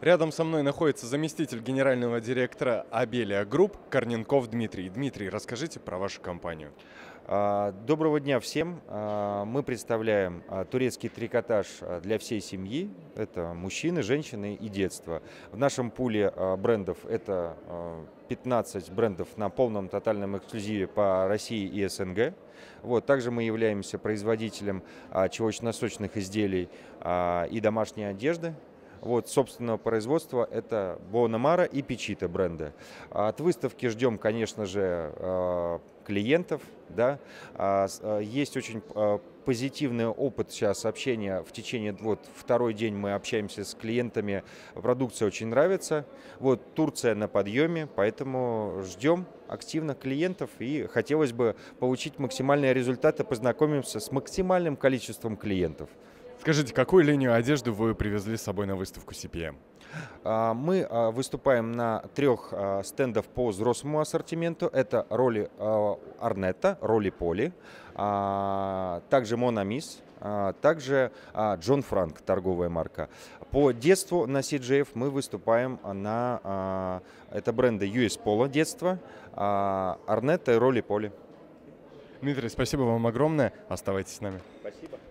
Рядом со мной находится заместитель генерального директора Абелия Групп Корненков Дмитрий. Дмитрий, расскажите про вашу компанию. А, доброго дня всем. А, мы представляем а, турецкий трикотаж для всей семьи. Это мужчины, женщины и детство. В нашем пуле брендов это 15 брендов на полном тотальном эксклюзиве по России и СНГ. Вот, также мы являемся производителем а, чулочно-сочных изделий и домашней одежды вот, собственного производства. Это Бонамара и Печита бренды. От выставки ждем, конечно же, э, клиентов. Да? А, э, есть очень э, позитивный опыт сейчас общения. В течение вот, второй день мы общаемся с клиентами. Продукция очень нравится. Вот Турция на подъеме, поэтому ждем активно клиентов и хотелось бы получить максимальные результаты, познакомимся с максимальным количеством клиентов. Скажите, какую линию одежды вы привезли с собой на выставку CPM? А, мы а, выступаем на трех а, стендов по взрослому ассортименту. Это роли Арнетта, роли Поли, также Монамис, также Джон Франк, торговая марка. По детству на CGF мы выступаем на... Это бренды US Polo детства, Арнетта и роли Поли. Дмитрий, спасибо вам огромное. Оставайтесь с нами. Спасибо.